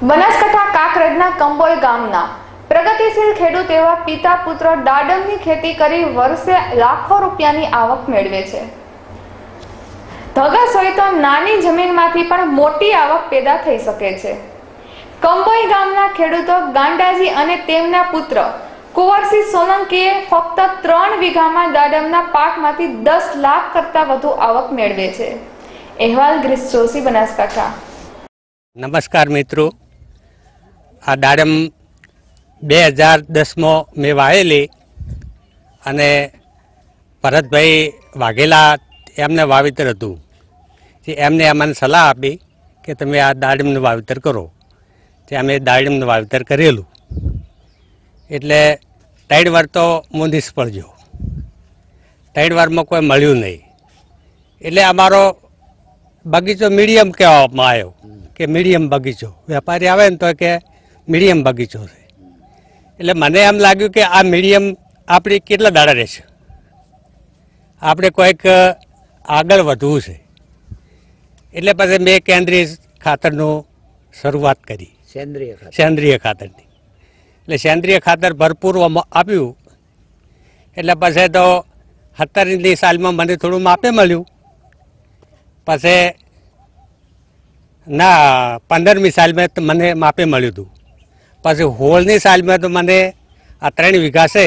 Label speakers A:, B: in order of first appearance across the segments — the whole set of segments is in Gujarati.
A: બનાસકાંઠા કાકરેડના કંબોલ ગામના પ્રગતિશીલ ખેડૂત એવા પિતા પુત્ર દાડમની ખેતી કરી વર્ષે લાખો રૂપિયાની આવક મેળવે છે ધગસ હોય તો નાની જમીનમાંથી પણ મોટી આવક પેદા થઈ શકે છે કંબોઈ ગામના ખેડૂતો ગાંડાજી અને તેમના પુત્ર કુંવરસિંહ સોલંકીએ ફક્ત ત્રણ વીઘામાં દાડમના પાકમાંથી દસ લાખ કરતા વધુ આવક મેળવે છે અહેવાલ ગ્રીસ જોશી બનાસકાંઠા
B: નમસ્કાર મિત્રો આ દાડમ બે હજાર દસમાં મેં વાવેલી અને ભરતભાઈ વાઘેલા એમને વાવેતર હતું એમને અમને સલાહ આપી કે તમે આ દાડમનું વાવેતર કરો તે અમે દાડમનું વાવેતર કરેલું એટલે ત્રણ વાર તો હું નિષ્ફળ જો ત્રણ વારમાં કોઈ મળ્યું નહીં એટલે અમારો બગીચો મીડિયમ કહેવામાં આવ્યો કે મીડિયમ બગીચો વેપારી આવે ને તો કે મીડિયમ બગીચો છે એટલે મને એમ લાગ્યું કે આ મીડિયમ આપણી કેટલા દાડા રહેશે આપણે કોઈક આગળ વધવું છે એટલે પછી મેં કેન્દ્રીય ખાતરનું શરૂઆત કરી સેન્દ્રીય સેન્દ્રિય ખાતરની એટલે સેન્દ્રીય ખાતર ભરપૂર આપ્યું એટલે પછી તો સત્તરની સાલમાં મને થોડું માપે મળ્યું પછી ના પંદરમી સાલમાં મને માપે મળ્યું હતું પછી હોળની સાલમાં તો મને આ ત્રણ વીઘા છે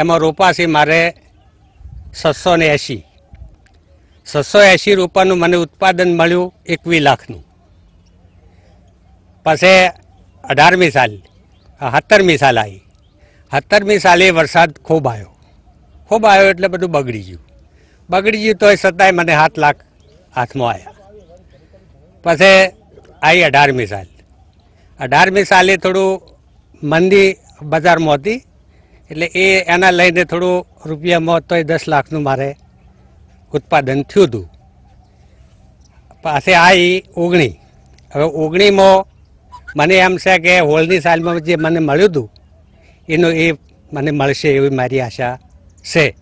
B: એમાં રોપા છે મારે છસો ને એંશી છસો એંશી રોપાનું મને ઉત્પાદન મળ્યું એકવીસ લાખનું પછી અઢારમી સાલ સત્તરમી સાલ આવી સત્તરમી સાલે વરસાદ ખૂબ આવ્યો ખૂબ આવ્યો એટલે બધું બગડી ગયું બગડી ગયું તોય છતાંય મને સાત લાખ હાથમાં આવ્યા પછી આવી અઢારમી સાલ અઢારમી સાલે થોડું મંદી બજારમાં હતી એટલે એ એના લઈને થોડું રૂપિયામાં તોય દસ લાખનું મારે ઉત્પાદન થયું હતું પાસે આવી ઓગણી હવે ઓગણીમાં મને એમ છે કે હોળની સાલમાં જે મને મળ્યું હતું એનું એ મને મળશે એવી મારી આશા છે